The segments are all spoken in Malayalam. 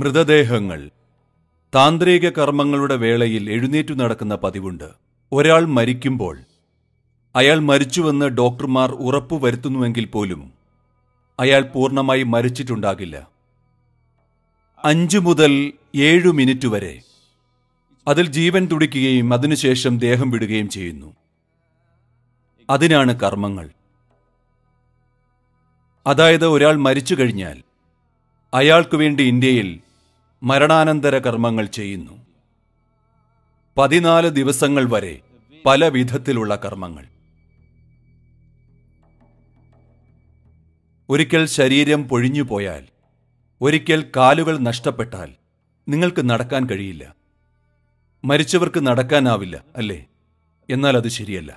മൃതദേഹങ്ങൾ താന്ത്രിക കർമ്മങ്ങളുടെ വേളയിൽ എഴുന്നേറ്റു നടക്കുന്ന പതിവുണ്ട് ഒരാൾ മരിക്കുമ്പോൾ അയാൾ മരിച്ചുവെന്ന് ഡോക്ടർമാർ ഉറപ്പുവരുത്തുന്നുവെങ്കിൽ പോലും അയാൾ പൂർണ്ണമായി മരിച്ചിട്ടുണ്ടാകില്ല അഞ്ചു മുതൽ ഏഴു മിനിറ്റ് വരെ അതിൽ ജീവൻ തുടിക്കുകയും അതിനുശേഷം ദേഹം വിടുകയും ചെയ്യുന്നു അതിനാണ് കർമ്മങ്ങൾ അതായത് ഒരാൾ മരിച്ചു കഴിഞ്ഞാൽ അയാൾക്കു വേണ്ടി ഇന്ത്യയിൽ മരണാനന്തര കർമ്മങ്ങൾ ചെയ്യുന്നു പതിനാല് ദിവസങ്ങൾ വരെ പല വിധത്തിലുള്ള കർമ്മങ്ങൾ ഒരിക്കൽ ശരീരം പൊഴിഞ്ഞു പോയാൽ ഒരിക്കൽ കാലുകൾ നഷ്ടപ്പെട്ടാൽ നിങ്ങൾക്ക് നടക്കാൻ കഴിയില്ല മരിച്ചവർക്ക് നടക്കാനാവില്ല അല്ലേ എന്നാൽ അത് ശരിയല്ല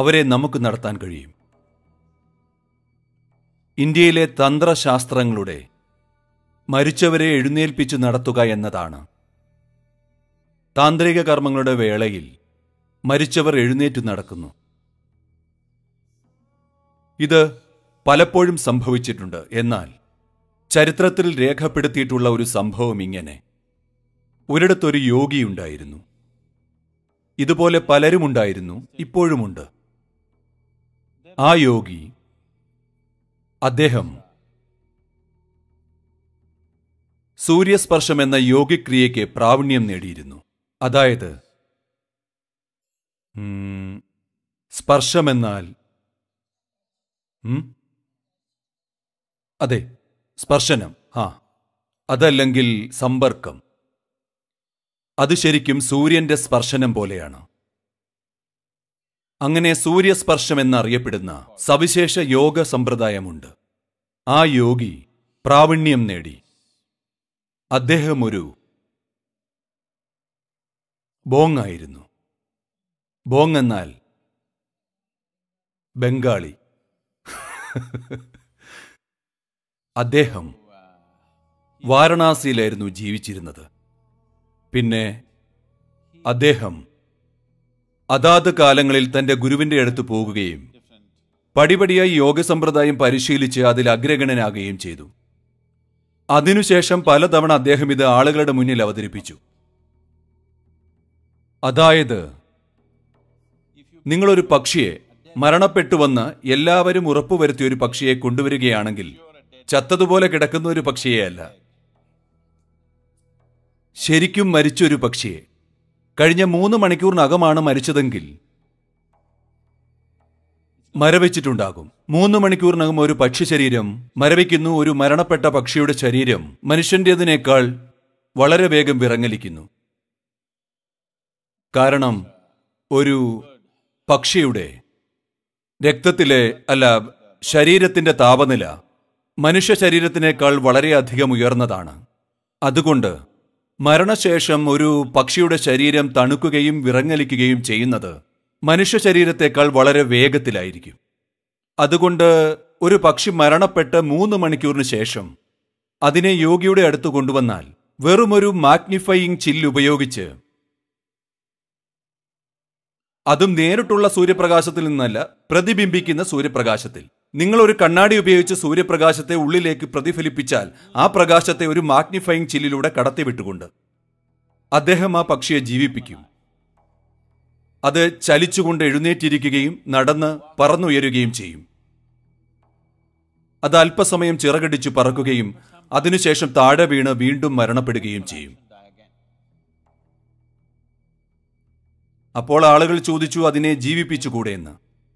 അവരെ നമുക്ക് നടത്താൻ കഴിയും ഇന്ത്യയിലെ തന്ത്രശാസ്ത്രങ്ങളുടെ മരിച്ചവരെ എഴുന്നേൽപ്പിച്ച് നടത്തുക എന്നതാണ് താന്ത്രിക കർമ്മങ്ങളുടെ വേളയിൽ മരിച്ചവർ എഴുന്നേറ്റ് നടക്കുന്നു ഇത് പലപ്പോഴും സംഭവിച്ചിട്ടുണ്ട് എന്നാൽ ചരിത്രത്തിൽ രേഖപ്പെടുത്തിയിട്ടുള്ള ഒരു സംഭവം ഇങ്ങനെ ഒരിടത്തൊരു യോഗിയുണ്ടായിരുന്നു ഇതുപോലെ പലരുമുണ്ടായിരുന്നു ഇപ്പോഴുമുണ്ട് ആ യോഗി അദ്ദേഹം സൂര്യസ്പർശം എന്ന യോഗക്രിയയ്ക്ക് പ്രാവീണ്യം നേടിയിരുന്നു അതായത് സ്പർശമെന്നാൽ അതെ സ്പർശനം ആ അതല്ലെങ്കിൽ സമ്പർക്കം അത് ശരിക്കും സൂര്യന്റെ സ്പർശനം പോലെയാണ് അങ്ങനെ സൂര്യസ്പർശം എന്നറിയപ്പെടുന്ന സവിശേഷ യോഗ സമ്പ്രദായമുണ്ട് ആ യോഗി പ്രാവീണ്യം നേടി അദ്ദേഹമൊരു ബോങ്ങായിരുന്നു ബോങ് എന്നാൽ ബംഗാളി അദ്ദേഹം വാരണാസിയിലായിരുന്നു ജീവിച്ചിരുന്നത് പിന്നെ അദ്ദേഹം അതാത് കാലങ്ങളിൽ തന്റെ ഗുരുവിന്റെ അടുത്ത് പോകുകയും പടിപടിയായി യോഗ സമ്പ്രദായം പരിശീലിച്ച് അതിൽ അഗ്രഗണനാകുകയും ചെയ്തു അതിനുശേഷം പലതവണ അദ്ദേഹം ഇത് ആളുകളുടെ മുന്നിൽ അവതരിപ്പിച്ചു അതായത് നിങ്ങളൊരു പക്ഷിയെ മരണപ്പെട്ടു വന്ന് എല്ലാവരും ഉറപ്പുവരുത്തിയ ഒരു പക്ഷിയെ കൊണ്ടുവരികയാണെങ്കിൽ ചത്തതുപോലെ കിടക്കുന്ന ഒരു പക്ഷിയെ അല്ല ശരിക്കും മരിച്ചൊരു പക്ഷിയെ കഴിഞ്ഞ മൂന്ന് മണിക്കൂറിനകമാണ് മരിച്ചതെങ്കിൽ മരവെച്ചിട്ടുണ്ടാകും മൂന്ന് മണിക്കൂറിനകം ഒരു പക്ഷി ശരീരം മരവിക്കുന്നു ഒരു മരണപ്പെട്ട പക്ഷിയുടെ ശരീരം മനുഷ്യന്റേതിനേക്കാൾ വളരെ വേഗം വിറങ്ങലിക്കുന്നു കാരണം ഒരു പക്ഷിയുടെ രക്തത്തിലെ അല്ല ശരീരത്തിന്റെ താപനില മനുഷ്യ ശരീരത്തിനേക്കാൾ വളരെയധികം ഉയർന്നതാണ് അതുകൊണ്ട് മരണശേഷം ഒരു പക്ഷിയുടെ ശരീരം തണുക്കുകയും വിറങ്ങലിക്കുകയും ചെയ്യുന്നത് മനുഷ്യ ശരീരത്തേക്കാൾ വളരെ വേഗത്തിലായിരിക്കും അതുകൊണ്ട് ഒരു പക്ഷി മരണപ്പെട്ട് മൂന്ന് മണിക്കൂറിന് ശേഷം അതിനെ യോഗിയുടെ അടുത്ത് കൊണ്ടുവന്നാൽ വെറുമൊരു മാഗ്നിഫയിങ് ചില്ല് ഉപയോഗിച്ച് അതും നേരിട്ടുള്ള സൂര്യപ്രകാശത്തിൽ നിന്നല്ല പ്രതിബിംബിക്കുന്ന സൂര്യപ്രകാശത്തിൽ നിങ്ങൾ ഒരു കണ്ണാടി ഉപയോഗിച്ച് സൂര്യപ്രകാശത്തെ ഉള്ളിലേക്ക് പ്രതിഫലിപ്പിച്ചാൽ ആ പ്രകാശത്തെ ഒരു മാഗ്നിഫയിങ് ചില്ലിലൂടെ കടത്തിവിട്ടുകൊണ്ട് അദ്ദേഹം ആ പക്ഷിയെ ജീവിപ്പിക്കും അത് ചലിച്ചുകൊണ്ട് എഴുന്നേറ്റിരിക്കുകയും നടന്ന് പറന്നുയരുകയും ചെയ്യും അത് അല്പസമയം ചിറകടിച്ചു പറക്കുകയും അതിനുശേഷം താഴെ വീണ് വീണ്ടും മരണപ്പെടുകയും ചെയ്യും അപ്പോൾ ആളുകൾ ചോദിച്ചു അതിനെ ജീവിപ്പിച്ചുകൂടെ എന്ന്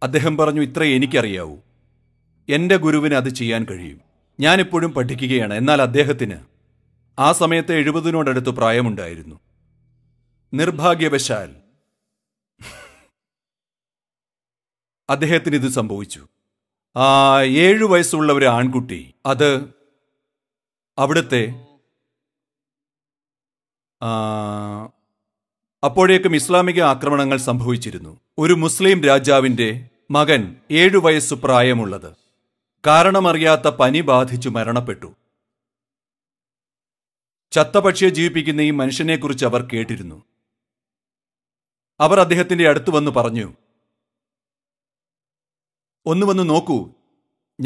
അദ്ദേഹം പറഞ്ഞു ഇത്ര എനിക്കറിയാവൂ എൻ്റെ ഗുരുവിന് അത് ചെയ്യാൻ കഴിയും ഞാനിപ്പോഴും പഠിക്കുകയാണ് എന്നാൽ അദ്ദേഹത്തിന് ആ സമയത്തെ എഴുപതിനോടടുത്ത് പ്രായമുണ്ടായിരുന്നു നിർഭാഗ്യവശാൽ അദ്ദേഹത്തിന് ഇത് സംഭവിച്ചു ആ ഏഴു വയസ്സുള്ള ഒരു ആൺകുട്ടി അത് അവിടുത്തെ അപ്പോഴേക്കും ഇസ്ലാമിക ആക്രമണങ്ങൾ സംഭവിച്ചിരുന്നു ഒരു മുസ്ലിം രാജാവിന്റെ മകൻ ഏഴു വയസ്സു പ്രായമുള്ളത് കാരണമറിയാത്ത പനി ബാധിച്ചു മരണപ്പെട്ടു ചത്തപക്ഷിയെ ജീവിപ്പിക്കുന്ന ഈ മനുഷ്യനെക്കുറിച്ച് അവർ കേട്ടിരുന്നു അവർ അദ്ദേഹത്തിന്റെ അടുത്ത് വന്ന് പറഞ്ഞു ഒന്ന് വന്ന് നോക്കൂ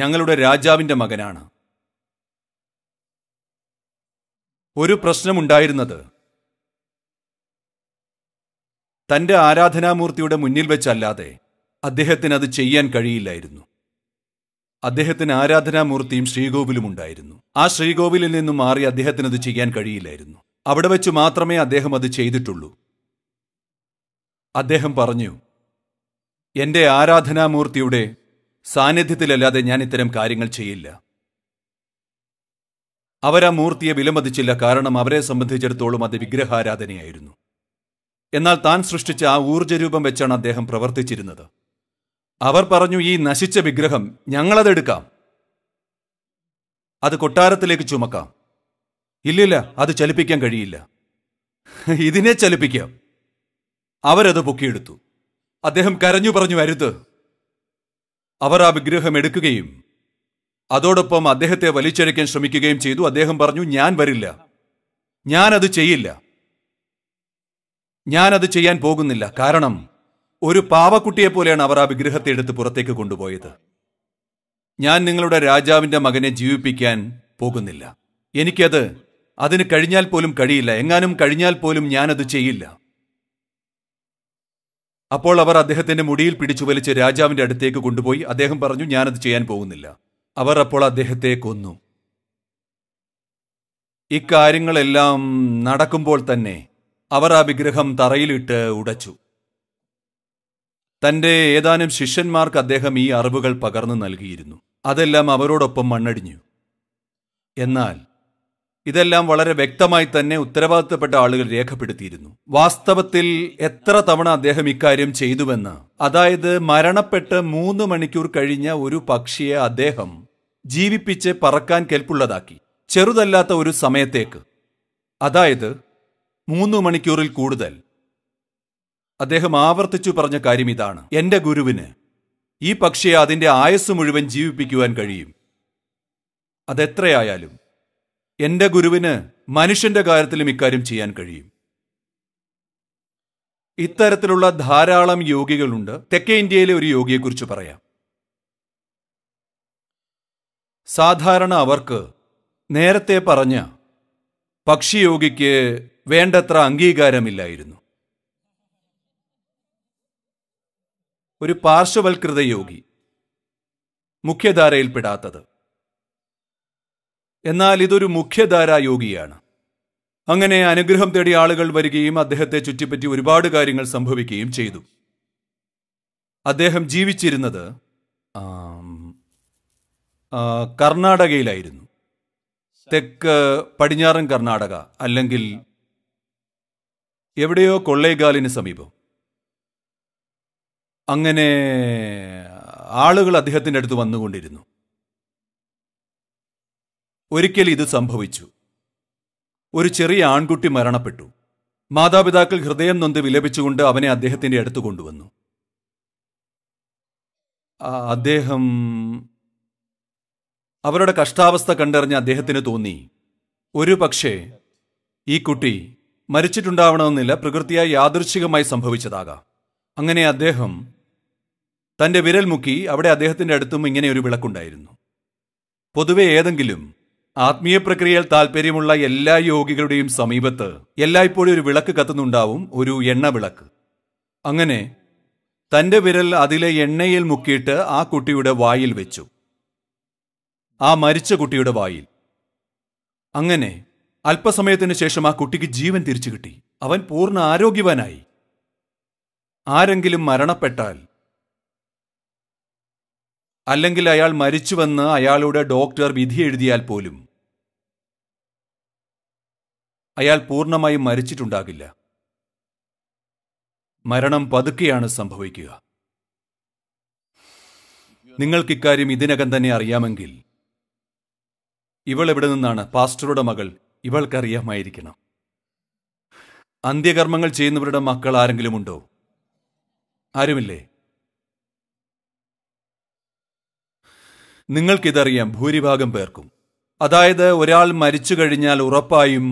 ഞങ്ങളുടെ രാജാവിൻ്റെ മകനാണ് ഒരു പ്രശ്നമുണ്ടായിരുന്നത് തന്റെ ആരാധനാമൂർത്തിയുടെ മുന്നിൽ വെച്ചല്ലാതെ അദ്ദേഹത്തിന് അത് ചെയ്യാൻ കഴിയില്ലായിരുന്നു അദ്ദേഹത്തിന് ആരാധനാമൂർത്തിയും ശ്രീകോവിലും ഉണ്ടായിരുന്നു ആ ശ്രീകോവിലിൽ നിന്നും മാറി അദ്ദേഹത്തിന് അത് ചെയ്യാൻ കഴിയില്ലായിരുന്നു അവിടെ വെച്ച് മാത്രമേ അദ്ദേഹം അത് ചെയ്തിട്ടുള്ളൂ അദ്ദേഹം പറഞ്ഞു എന്റെ ആരാധനാമൂർത്തിയുടെ സാന്നിധ്യത്തിലല്ലാതെ ഞാൻ ഇത്തരം കാര്യങ്ങൾ ചെയ്യില്ല അവരാ മൂർത്തിയെ വിലമതിച്ചില്ല കാരണം അവരെ സംബന്ധിച്ചിടത്തോളം അത് വിഗ്രഹാരാധനയായിരുന്നു എന്നാൽ താൻ സൃഷ്ടിച്ച ആ ഊർജ്ജരൂപം വെച്ചാണ് അദ്ദേഹം പ്രവർത്തിച്ചിരുന്നത് അവർ പറഞ്ഞു ഈ നശിച്ച വിഗ്രഹം ഞങ്ങളതെടുക്കാം അത് കൊട്ടാരത്തിലേക്ക് ചുമക്കാം ഇല്ലില്ല അത് ചലിപ്പിക്കാൻ കഴിയില്ല ഇതിനെ ചലിപ്പിക്കാം അവരത് പൊക്കിയെടുത്തു അദ്ദേഹം കരഞ്ഞു പറഞ്ഞു അരുത് അവർ ആ വിഗ്രഹം എടുക്കുകയും അതോടൊപ്പം അദ്ദേഹത്തെ വലിച്ചഴക്കാൻ ശ്രമിക്കുകയും ചെയ്തു അദ്ദേഹം പറഞ്ഞു ഞാൻ വരില്ല ഞാനത് ചെയ്യില്ല ഞാനത് ചെയ്യാൻ പോകുന്നില്ല കാരണം ഒരു പാവക്കുട്ടിയെ പോലെയാണ് അവർ ആ വിഗ്രഹത്തെ എടുത്ത് പുറത്തേക്ക് കൊണ്ടുപോയത് ഞാൻ നിങ്ങളുടെ രാജാവിന്റെ മകനെ ജീവിപ്പിക്കാൻ പോകുന്നില്ല എനിക്കത് അതിന് കഴിഞ്ഞാൽ പോലും കഴിയില്ല എങ്ങാനും കഴിഞ്ഞാൽ പോലും ഞാനത് ചെയ്യില്ല അപ്പോൾ അവർ അദ്ദേഹത്തിന്റെ മുടിയിൽ പിടിച്ചു വലിച്ച് രാജാവിന്റെ അടുത്തേക്ക് കൊണ്ടുപോയി അദ്ദേഹം പറഞ്ഞു ഞാനത് ചെയ്യാൻ പോകുന്നില്ല അവർ അപ്പോൾ അദ്ദേഹത്തെ കൊന്നു ഇക്കാര്യങ്ങളെല്ലാം നടക്കുമ്പോൾ തന്നെ അവർ ആ വിഗ്രഹം തറയിലിട്ട് ഉടച്ചു തന്റെ ഏതാനും ശിഷ്യന്മാർക്ക് അദ്ദേഹം ഈ അറിവുകൾ പകർന്നു നൽകിയിരുന്നു അതെല്ലാം അവരോടൊപ്പം മണ്ണടിഞ്ഞു എന്നാൽ ഇതെല്ലാം വളരെ വ്യക്തമായി തന്നെ ഉത്തരവാദിത്തപ്പെട്ട ആളുകൾ രേഖപ്പെടുത്തിയിരുന്നു വാസ്തവത്തിൽ എത്ര തവണ അദ്ദേഹം ഇക്കാര്യം ചെയ്തുവെന്ന് അതായത് മരണപ്പെട്ട് മൂന്ന് മണിക്കൂർ കഴിഞ്ഞ ഒരു പക്ഷിയെ അദ്ദേഹം ജീവിപ്പിച്ച് പറക്കാൻ കെൽപ്പുള്ളതാക്കി ചെറുതല്ലാത്ത ഒരു സമയത്തേക്ക് അതായത് മൂന്ന് മണിക്കൂറിൽ കൂടുതൽ അദ്ദേഹം ആവർത്തിച്ചു പറഞ്ഞ കാര്യം ഇതാണ് എന്റെ ഗുരുവിന് ഈ പക്ഷിയെ അതിന്റെ ആയസ് മുഴുവൻ ജീവിപ്പിക്കുവാൻ കഴിയും അതെത്രയായാലും എന്റെ ഗുരുവിന് മനുഷ്യന്റെ കാര്യത്തിലും ഇക്കാര്യം ചെയ്യാൻ കഴിയും ഇത്തരത്തിലുള്ള ധാരാളം യോഗികളുണ്ട് തെക്കേ ഇന്ത്യയിലെ ഒരു യോഗിയെക്കുറിച്ച് പറയാം സാധാരണ അവർക്ക് നേരത്തെ പറഞ്ഞ പക്ഷിയോഗിക്ക് വേണ്ടത്ര അംഗീകാരമില്ലായിരുന്നു ഒരു പാർശ്വവൽകൃത യോഗി മുഖ്യധാരയിൽപ്പെടാത്തത് എന്നാൽ ഇതൊരു മുഖ്യധാരാ യോഗിയാണ് അങ്ങനെ അനുഗ്രഹം തേടിയ ആളുകൾ വരികയും അദ്ദേഹത്തെ ചുറ്റിപ്പറ്റി ഒരുപാട് കാര്യങ്ങൾ സംഭവിക്കുകയും ചെയ്തു അദ്ദേഹം ജീവിച്ചിരുന്നത് കർണാടകയിലായിരുന്നു തെക്ക് പടിഞ്ഞാറൻ കർണാടക അല്ലെങ്കിൽ എവിടെയോ കൊള്ളേഗാലിന് സമീപം അങ്ങനെ ആളുകൾ അദ്ദേഹത്തിൻ്റെ അടുത്ത് വന്നുകൊണ്ടിരുന്നു ഒരിക്കൽ ഇത് സംഭവിച്ചു ഒരു ചെറിയ ആൺകുട്ടി മരണപ്പെട്ടു മാതാപിതാക്കൾ ഹൃദയം നൊന്ത് വിലപിച്ചുകൊണ്ട് അവനെ അദ്ദേഹത്തിന്റെ അടുത്ത് കൊണ്ടുവന്നു അദ്ദേഹം അവരുടെ കഷ്ടാവസ്ഥ കണ്ടറിഞ്ഞ അദ്ദേഹത്തിന് തോന്നി ഒരു പക്ഷേ ഈ കുട്ടി മരിച്ചിട്ടുണ്ടാവണമെന്നില്ല പ്രകൃതിയായി യാദൃശ്ചികമായി സംഭവിച്ചതാകാം അങ്ങനെ അദ്ദേഹം തന്റെ വിരൽ മുക്കി അവിടെ അദ്ദേഹത്തിന്റെ അടുത്തും ഇങ്ങനെ ഒരു വിളക്കുണ്ടായിരുന്നു പൊതുവെ ഏതെങ്കിലും ആത്മീയ പ്രക്രിയയിൽ താല്പര്യമുള്ള എല്ലാ യോഗികളുടെയും സമീപത്ത് എല്ലായ്പ്പോഴും ഒരു വിളക്ക് കത്തുന്നുണ്ടാവും ഒരു എണ്ണ വിളക്ക് അങ്ങനെ തന്റെ വിരൽ അതിലെ എണ്ണയിൽ മുക്കിയിട്ട് ആ കുട്ടിയുടെ വായിൽ വെച്ചു ആ മരിച്ച കുട്ടിയുടെ വായിൽ അങ്ങനെ അല്പസമയത്തിന് ശേഷം ആ കുട്ടിക്ക് ജീവൻ തിരിച്ചു കിട്ടി അവൻ പൂർണ്ണ ആരോഗ്യവാനായി ആരെങ്കിലും മരണപ്പെട്ടാൽ അല്ലെങ്കിൽ അയാൾ മരിച്ചുവെന്ന് അയാളുടെ ഡോക്ടർ വിധി എഴുതിയാൽ പോലും അയാൾ പൂർണ്ണമായും മരിച്ചിട്ടുണ്ടാകില്ല മരണം പതുക്കെയാണ് സംഭവിക്കുക നിങ്ങൾക്ക് ഇക്കാര്യം ഇതിനകം തന്നെ അറിയാമെങ്കിൽ ഇവൾ എവിടെ നിന്നാണ് പാസ്റ്ററുടെ മകൾ ഇവൾക്കറിയാമായിരിക്കണം അന്ത്യകർമ്മങ്ങൾ ചെയ്യുന്നവരുടെ മക്കൾ ആരെങ്കിലും ഉണ്ടോ ആരുമില്ലേ നിങ്ങൾക്കിതറിയാം ഭൂരിഭാഗം പേർക്കും അതായത് ഒരാൾ മരിച്ചു കഴിഞ്ഞാൽ ഉറപ്പായും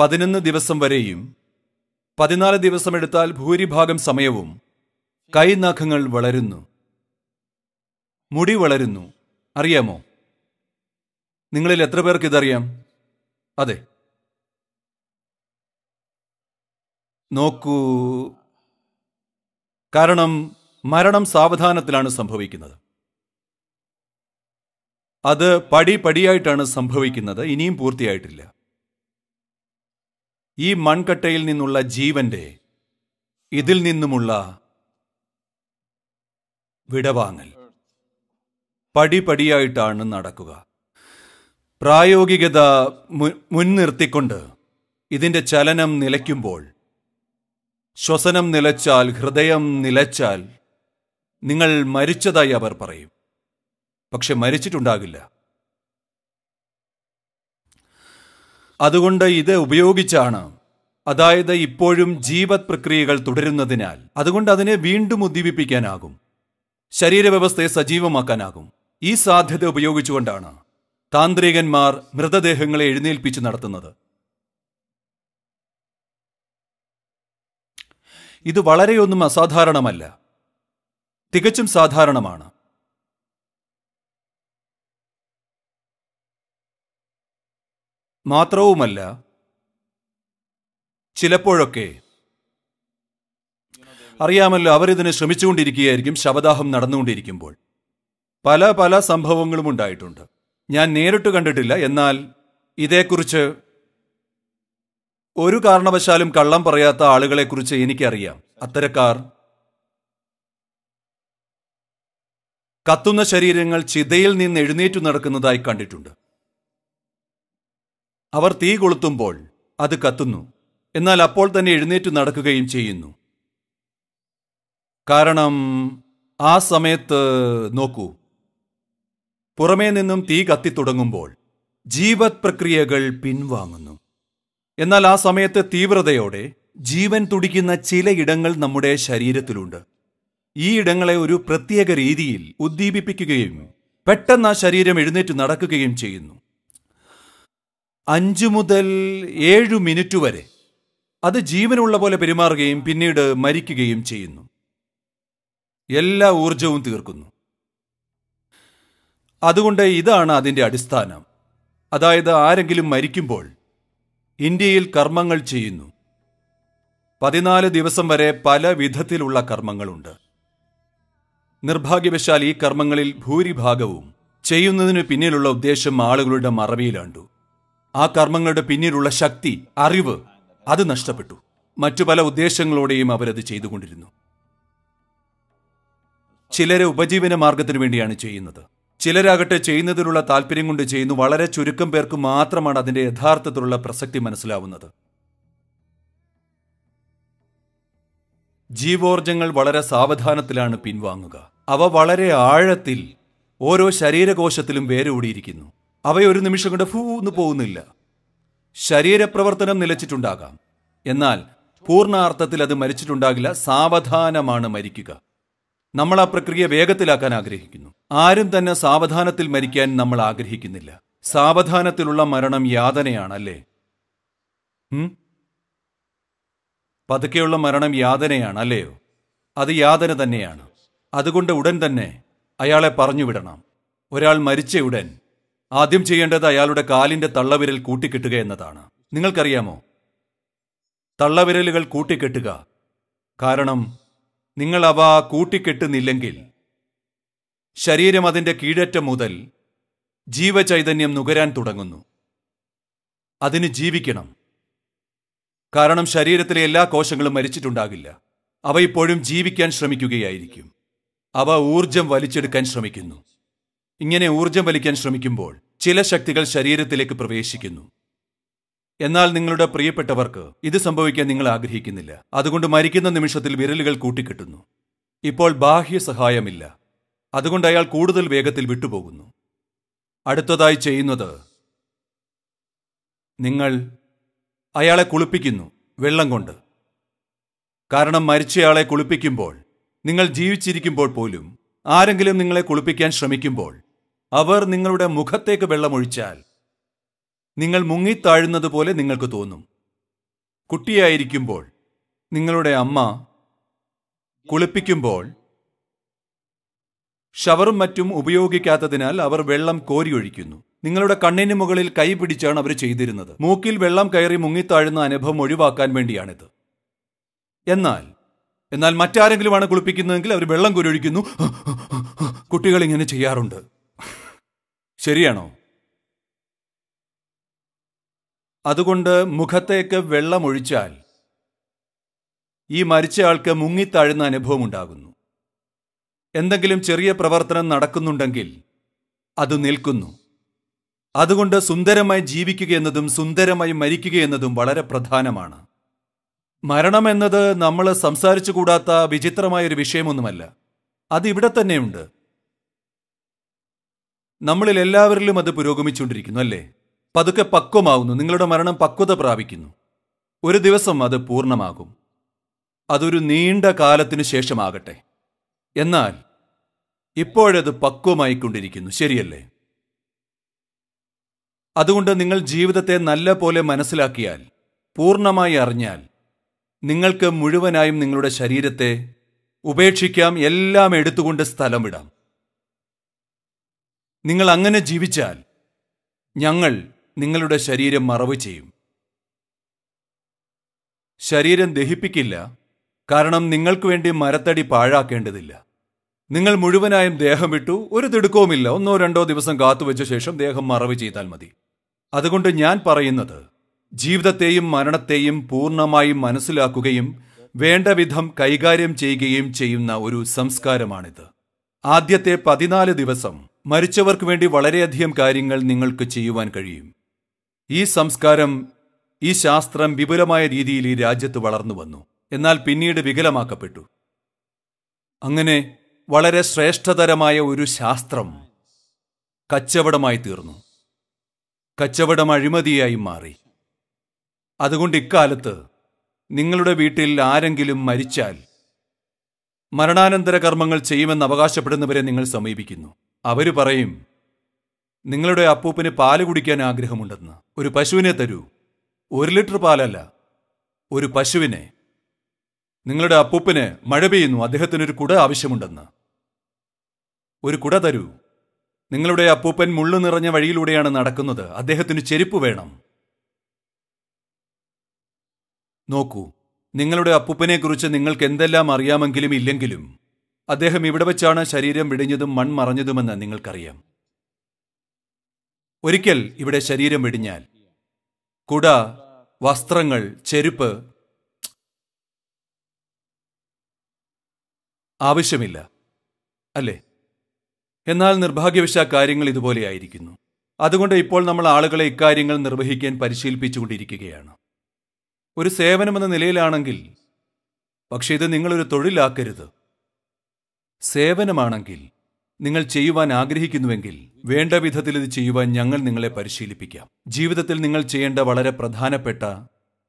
പതിനൊന്ന് ദിവസം വരെയും പതിനാല് ദിവസം എടുത്താൽ ഭൂരിഭാഗം സമയവും കൈനഖങ്ങൾ വളരുന്നു മുടി വളരുന്നു അറിയാമോ നിങ്ങളിൽ എത്ര പേർക്ക് ഇതറിയാം അതെ നോക്കൂ കാരണം മരണം സാവധാനത്തിലാണ് സംഭവിക്കുന്നത് അത് പടി പടിയായിട്ടാണ് സംഭവിക്കുന്നത് ഇനിയും പൂർത്തിയായിട്ടില്ല ഈ മൺകട്ടയിൽ നിന്നുള്ള ജീവന്റെ ഇതിൽ നിന്നുമുള്ള വിടവാങ്ങൽ പടിപടിയായിട്ടാണ് നടക്കുക പ്രായോഗികത മുൻനിർത്തിക്കൊണ്ട് ഇതിന്റെ ചലനം നിലയ്ക്കുമ്പോൾ ശ്വസനം നിലച്ചാൽ ഹൃദയം നിലച്ചാൽ നിങ്ങൾ മരിച്ചതായി അവർ പറയും പക്ഷെ മരിച്ചിട്ടുണ്ടാകില്ല അതുകൊണ്ട് ഇത് ഉപയോഗിച്ചാണ് അതായത് ഇപ്പോഴും ജീവത് പ്രക്രിയകൾ തുടരുന്നതിനാൽ അതുകൊണ്ട് അതിനെ വീണ്ടും ഉദ്ദീപിപ്പിക്കാനാകും ശരീരവ്യവസ്ഥയെ സജീവമാക്കാനാകും ഈ സാധ്യത ഉപയോഗിച്ചുകൊണ്ടാണ് താന്ത്രികന്മാർ മൃതദേഹങ്ങളെ എഴുന്നേൽപ്പിച്ച് നടത്തുന്നത് ഇത് വളരെയൊന്നും അസാധാരണമല്ല തികച്ചും സാധാരണമാണ് മാത്രവുമല്ല ചിലപ്പോഴൊക്കെ അറിയാമല്ലോ അവരിതിനെ ശ്രമിച്ചുകൊണ്ടിരിക്കുകയായിരിക്കും ശവദാഹം നടന്നുകൊണ്ടിരിക്കുമ്പോൾ പല പല സംഭവങ്ങളും ഉണ്ടായിട്ടുണ്ട് ഞാൻ നേരിട്ട് കണ്ടിട്ടില്ല എന്നാൽ ഇതേക്കുറിച്ച് ഒരു കാരണവശാലും കള്ളം പറയാത്ത ആളുകളെക്കുറിച്ച് എനിക്കറിയാം അത്തരക്കാർ കത്തുന്ന ശരീരങ്ങൾ ചിതയിൽ നിന്ന് എഴുന്നേറ്റു നടക്കുന്നതായി കണ്ടിട്ടുണ്ട് അവർ തീ കൊളുത്തുമ്പോൾ അത് കത്തുന്നു എന്നാൽ അപ്പോൾ തന്നെ എഴുന്നേറ്റ് നടക്കുകയും ചെയ്യുന്നു കാരണം ആ സമയത്ത് നോക്കൂ പുറമേ നിന്നും തീ കത്തിത്തുടങ്ങുമ്പോൾ ജീവത് പ്രക്രിയകൾ പിൻവാങ്ങുന്നു എന്നാൽ ആ സമയത്ത് തീവ്രതയോടെ ജീവൻ തുടിക്കുന്ന ചിലയിടങ്ങൾ നമ്മുടെ ശരീരത്തിലുണ്ട് ഈ ഇടങ്ങളെ ഒരു പ്രത്യേക രീതിയിൽ ഉദ്ദീപിപ്പിക്കുകയും പെട്ടെന്ന് ആ ശരീരം എഴുന്നേറ്റ് നടക്കുകയും ചെയ്യുന്നു അഞ്ചു മുതൽ ഏഴു മിനിറ്റ് വരെ അത് ജീവനുള്ള പോലെ പെരുമാറുകയും പിന്നീട് മരിക്കുകയും ചെയ്യുന്നു എല്ലാ ഊർജവും തീർക്കുന്നു അതുകൊണ്ട് ഇതാണ് അതിൻ്റെ അടിസ്ഥാനം അതായത് ആരെങ്കിലും മരിക്കുമ്പോൾ ഇന്ത്യയിൽ കർമ്മങ്ങൾ ചെയ്യുന്നു പതിനാല് ദിവസം വരെ പല വിധത്തിലുള്ള കർമ്മങ്ങളുണ്ട് നിർഭാഗ്യവശാൽ ഈ കർമ്മങ്ങളിൽ ഭൂരിഭാഗവും ചെയ്യുന്നതിനു പിന്നിലുള്ള ഉദ്ദേശം ആളുകളുടെ മറവിയിലാണ്ടു ആ കർമ്മങ്ങളുടെ പിന്നിലുള്ള ശക്തി അറിവ് അത് നഷ്ടപ്പെട്ടു മറ്റു പല ഉദ്ദേശങ്ങളോടെയും അവരത് ചെയ്തുകൊണ്ടിരുന്നു ചിലരെ ഉപജീവന മാർഗത്തിനു വേണ്ടിയാണ് ചെയ്യുന്നത് ചിലരാകട്ടെ ചെയ്യുന്നതിലുള്ള താല്പര്യം കൊണ്ട് ചെയ്യുന്നു വളരെ ചുരുക്കം പേർക്ക് മാത്രമാണ് അതിന്റെ യഥാർത്ഥത്തിലുള്ള പ്രസക്തി മനസ്സിലാവുന്നത് ജീവോർജങ്ങൾ വളരെ സാവധാനത്തിലാണ് പിൻവാങ്ങുക അവ വളരെ ആഴത്തിൽ ഓരോ ശരീരകോശത്തിലും വേരോടിയിരിക്കുന്നു അവയൊരു നിമിഷം കൊണ്ട് ഫൂ എന്ന് പോകുന്നില്ല ശരീരപ്രവർത്തനം നിലച്ചിട്ടുണ്ടാകാം എന്നാൽ പൂർണ്ണാർത്ഥത്തിൽ അത് മരിച്ചിട്ടുണ്ടാകില്ല സാവധാനമാണ് മരിക്കുക നമ്മൾ ആ പ്രക്രിയ വേഗത്തിലാക്കാൻ ആഗ്രഹിക്കുന്നു ആരും തന്നെ സാവധാനത്തിൽ മരിക്കാൻ നമ്മൾ ആഗ്രഹിക്കുന്നില്ല സാവധാനത്തിലുള്ള മരണം യാതനയാണല്ലേ പതുക്കെയുള്ള മരണം യാതനയാണ് അല്ലയോ അത് യാതന തന്നെയാണ് അതുകൊണ്ട് ഉടൻ തന്നെ അയാളെ പറഞ്ഞുവിടണം ഒരാൾ മരിച്ച ഉടൻ ആദ്യം ചെയ്യേണ്ടത് അയാളുടെ കാലിന്റെ തള്ളവിരൽ കൂട്ടിക്കെട്ടുക എന്നതാണ് നിങ്ങൾക്കറിയാമോ തള്ളവിരലുകൾ കൂട്ടിക്കെട്ടുക കാരണം നിങ്ങൾ അവ കൂട്ടിക്കെട്ടുന്നില്ലെങ്കിൽ ശരീരം അതിന്റെ കീഴറ്റം മുതൽ ജീവചൈതന്യം നുകരാൻ തുടങ്ങുന്നു അതിന് ജീവിക്കണം കാരണം ശരീരത്തിലെ എല്ലാ കോശങ്ങളും മരിച്ചിട്ടുണ്ടാകില്ല അവ ഇപ്പോഴും ജീവിക്കാൻ ശ്രമിക്കുകയായിരിക്കും അവ ഊർജം വലിച്ചെടുക്കാൻ ശ്രമിക്കുന്നു ഇങ്ങനെ ഊർജം വലിക്കാൻ ശ്രമിക്കുമ്പോൾ ചില ശക്തികൾ ശരീരത്തിലേക്ക് പ്രവേശിക്കുന്നു എന്നാൽ നിങ്ങളുടെ പ്രിയപ്പെട്ടവർക്ക് ഇത് സംഭവിക്കാൻ നിങ്ങൾ ആഗ്രഹിക്കുന്നില്ല അതുകൊണ്ട് മരിക്കുന്ന നിമിഷത്തിൽ വിരലുകൾ കൂട്ടിക്കിട്ടുന്നു ഇപ്പോൾ ബാഹ്യ സഹായമില്ല അതുകൊണ്ട് അയാൾ കൂടുതൽ വേഗത്തിൽ വിട്ടുപോകുന്നു അടുത്തതായി ചെയ്യുന്നത് നിങ്ങൾ അയാളെ കുളിപ്പിക്കുന്നു വെള്ളം കൊണ്ട് കാരണം മരിച്ചയാളെ കുളിപ്പിക്കുമ്പോൾ നിങ്ങൾ ജീവിച്ചിരിക്കുമ്പോൾ പോലും ആരെങ്കിലും നിങ്ങളെ കുളിപ്പിക്കാൻ ശ്രമിക്കുമ്പോൾ അവർ നിങ്ങളുടെ മുഖത്തേക്ക് വെള്ളമൊഴിച്ചാൽ നിങ്ങൾ മുങ്ങിത്താഴുന്നത് പോലെ നിങ്ങൾക്ക് തോന്നും കുട്ടിയായിരിക്കുമ്പോൾ നിങ്ങളുടെ അമ്മ കുളിപ്പിക്കുമ്പോൾ ഷവറും മറ്റും ഉപയോഗിക്കാത്തതിനാൽ അവർ വെള്ളം കോരി ഒഴിക്കുന്നു നിങ്ങളുടെ കണ്ണിന് മുകളിൽ കൈ പിടിച്ചാണ് അവർ ചെയ്തിരുന്നത് മൂക്കിൽ വെള്ളം കയറി മുങ്ങിത്താഴുന്ന അനുഭവം ഒഴിവാക്കാൻ വേണ്ടിയാണിത് എന്നാൽ എന്നാൽ മറ്റാരെങ്കിലുമാണ് കുളിപ്പിക്കുന്നതെങ്കിൽ അവർ വെള്ളം കുരൊഴിക്കുന്നു കുട്ടികൾ ഇങ്ങനെ ചെയ്യാറുണ്ട് ശരിയാണോ അതുകൊണ്ട് മുഖത്തേക്ക് വെള്ളമൊഴിച്ചാൽ ഈ മരിച്ചയാൾക്ക് മുങ്ങിത്താഴുന്ന അനുഭവമുണ്ടാകുന്നു എന്തെങ്കിലും ചെറിയ പ്രവർത്തനം നടക്കുന്നുണ്ടെങ്കിൽ അത് നിൽക്കുന്നു അതുകൊണ്ട് സുന്ദരമായി ജീവിക്കുക എന്നതും സുന്ദരമായി മരിക്കുക എന്നതും വളരെ പ്രധാനമാണ് മരണം എന്നത് നമ്മൾ സംസാരിച്ചുകൂടാത്ത വിചിത്രമായൊരു വിഷയമൊന്നുമല്ല അത് ഇവിടെ തന്നെയുണ്ട് നമ്മളിൽ എല്ലാവരിലും അത് പുരോഗമിച്ചുകൊണ്ടിരിക്കുന്നു അല്ലേ പതുക്കെ പക്വമാകുന്നു നിങ്ങളുടെ മരണം പക്വത പ്രാപിക്കുന്നു ഒരു ദിവസം അത് പൂർണ്ണമാകും അതൊരു നീണ്ട കാലത്തിനു ശേഷമാകട്ടെ എന്നാൽ ഇപ്പോഴത് പക്വമായിക്കൊണ്ടിരിക്കുന്നു ശരിയല്ലേ അതുകൊണ്ട് നിങ്ങൾ ജീവിതത്തെ നല്ല പോലെ മനസ്സിലാക്കിയാൽ പൂർണ്ണമായി അറിഞ്ഞാൽ നിങ്ങൾക്ക് മുഴുവനായും നിങ്ങളുടെ ശരീരത്തെ ഉപേക്ഷിക്കാം എല്ലാം എടുത്തുകൊണ്ട് സ്ഥലം വിടാം നിങ്ങൾ അങ്ങനെ ജീവിച്ചാൽ ഞങ്ങൾ നിങ്ങളുടെ ശരീരം മറവ് ചെയ്യും ശരീരം ദഹിപ്പിക്കില്ല കാരണം നിങ്ങൾക്ക് വേണ്ടി മരത്തടി പാഴാക്കേണ്ടതില്ല നിങ്ങൾ മുഴുവനായും ദേഹം വിട്ടു ഒരു തിടുക്കവുമില്ല ഒന്നോ രണ്ടോ ദിവസം കാത്തുവെച്ച ശേഷം ദേഹം മറവ് ചെയ്താൽ മതി അതുകൊണ്ട് ഞാൻ പറയുന്നത് ജീവിതത്തെയും മരണത്തെയും പൂർണ്ണമായും മനസ്സിലാക്കുകയും വേണ്ട വിധം കൈകാര്യം ചെയ്യുകയും ചെയ്യുന്ന ഒരു സംസ്കാരമാണിത് ആദ്യത്തെ പതിനാല് ദിവസം മരിച്ചവർക്ക് വേണ്ടി വളരെയധികം കാര്യങ്ങൾ നിങ്ങൾക്ക് ചെയ്യുവാൻ കഴിയും ഈ സംസ്കാരം ഈ ശാസ്ത്രം വിപുലമായ രീതിയിൽ ഈ രാജ്യത്ത് വളർന്നു വന്നു എന്നാൽ പിന്നീട് വികലമാക്കപ്പെട്ടു അങ്ങനെ വളരെ ശ്രേഷ്ഠതരമായ ഒരു ശാസ്ത്രം കച്ചവടമായി തീർന്നു കച്ചവടം അഴിമതിയായി മാറി അതുകൊണ്ട് ഇക്കാലത്ത് നിങ്ങളുടെ വീട്ടിൽ ആരെങ്കിലും മരിച്ചാൽ മരണാനന്തര കർമ്മങ്ങൾ ചെയ്യുമെന്ന് അവകാശപ്പെടുന്നവരെ നിങ്ങൾ സമീപിക്കുന്നു അവർ പറയും നിങ്ങളുടെ അപ്പൂപ്പിന് പാല് കുടിക്കാൻ ആഗ്രഹമുണ്ടെന്ന് ഒരു പശുവിനെ തരൂ ഒരു ലിറ്റർ പാലല്ല ഒരു പശുവിനെ നിങ്ങളുടെ അപ്പൂപ്പിന് മഴ പെയ്യുന്നു അദ്ദേഹത്തിനൊരു കുട ആവശ്യമുണ്ടെന്ന് ഒരു കുട തരൂ നിങ്ങളുടെ അപ്പൂപ്പൻ മുള്ളു നിറഞ്ഞ വഴിയിലൂടെയാണ് നടക്കുന്നത് അദ്ദേഹത്തിന് ചെരുപ്പ് വേണം നോക്കൂ നിങ്ങളുടെ അപ്പൂപ്പനെക്കുറിച്ച് നിങ്ങൾക്ക് എന്തെല്ലാം അറിയാമെങ്കിലും ഇല്ലെങ്കിലും അദ്ദേഹം ഇവിടെ വെച്ചാണ് ശരീരം വെടിഞ്ഞതും മൺമറഞ്ഞതുമെന്ന് നിങ്ങൾക്കറിയാം ഒരിക്കൽ ഇവിടെ ശരീരം വെടിഞ്ഞാൽ കുട വസ്ത്രങ്ങൾ ചെരുപ്പ് ആവശ്യമില്ല അല്ലേ എന്നാൽ നിർഭാഗ്യവശാ കാര്യങ്ങൾ ഇതുപോലെയായിരിക്കുന്നു അതുകൊണ്ട് ഇപ്പോൾ നമ്മൾ ആളുകളെ ഇക്കാര്യങ്ങൾ നിർവഹിക്കാൻ പരിശീലിപ്പിച്ചുകൊണ്ടിരിക്കുകയാണ് ഒരു സേവനമെന്ന നിലയിലാണെങ്കിൽ പക്ഷേ ഇത് നിങ്ങളൊരു തൊഴിലാക്കരുത് സേവനമാണെങ്കിൽ നിങ്ങൾ ചെയ്യുവാൻ ആഗ്രഹിക്കുന്നുവെങ്കിൽ വേണ്ട വിധത്തിൽ ഇത് ചെയ്യുവാൻ ഞങ്ങൾ നിങ്ങളെ പരിശീലിപ്പിക്കാം ജീവിതത്തിൽ നിങ്ങൾ ചെയ്യേണ്ട വളരെ പ്രധാനപ്പെട്ട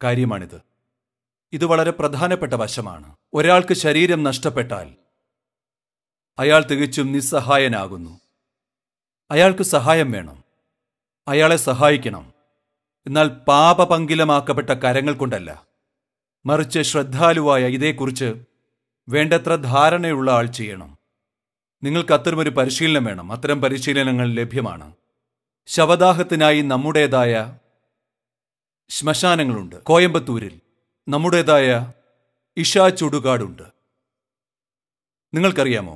കാര്യമാണിത് ഇത് വളരെ പ്രധാനപ്പെട്ട വശമാണ് ഒരാൾക്ക് ശരീരം നഷ്ടപ്പെട്ടാൽ അയാൾ തികച്ചും നിസ്സഹായനാകുന്നു അയാൾക്ക് സഹായം വേണം അയാളെ സഹായിക്കണം എന്നാൽ പാപപങ്കിലമാക്കപ്പെട്ട കരങ്ങൾ കൊണ്ടല്ല മറിച്ച് ശ്രദ്ധാലുവായ ഇതേക്കുറിച്ച് വേണ്ടത്ര ധാരണയുള്ള ആൾ ചെയ്യണം നിങ്ങൾക്ക് ഒരു പരിശീലനം വേണം അത്തരം പരിശീലനങ്ങൾ ലഭ്യമാണ് ശവദാഹത്തിനായി നമ്മുടേതായ ശ്മശാനങ്ങളുണ്ട് കോയമ്പത്തൂരിൽ നമ്മുടേതായ ഇഷാ ചുടുകാടുണ്ട് നിങ്ങൾക്കറിയാമോ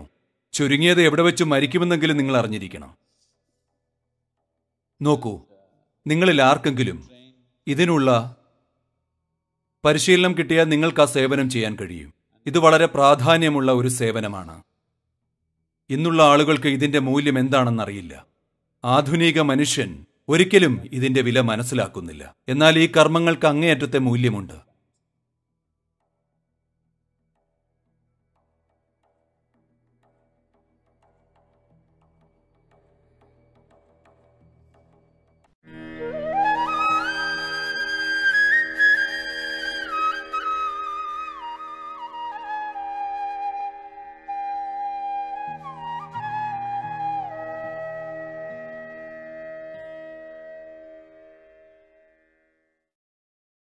ചുരുങ്ങിയത് എവിടെ വെച്ച് മരിക്കുമെന്നെങ്കിലും നിങ്ങൾ അറിഞ്ഞിരിക്കണം നോക്കൂ നിങ്ങളിൽ ആർക്കെങ്കിലും ഇതിനുള്ള പരിശീലനം കിട്ടിയാൽ നിങ്ങൾക്ക് ആ സേവനം ചെയ്യാൻ കഴിയും ഇത് വളരെ പ്രാധാന്യമുള്ള ഒരു സേവനമാണ് ഇന്നുള്ള ആളുകൾക്ക് ഇതിൻ്റെ മൂല്യം എന്താണെന്നറിയില്ല ആധുനിക മനുഷ്യൻ ഒരിക്കലും ഇതിൻ്റെ വില മനസ്സിലാക്കുന്നില്ല എന്നാൽ ഈ കർമ്മങ്ങൾക്ക് അങ്ങേയറ്റത്തെ മൂല്യമുണ്ട്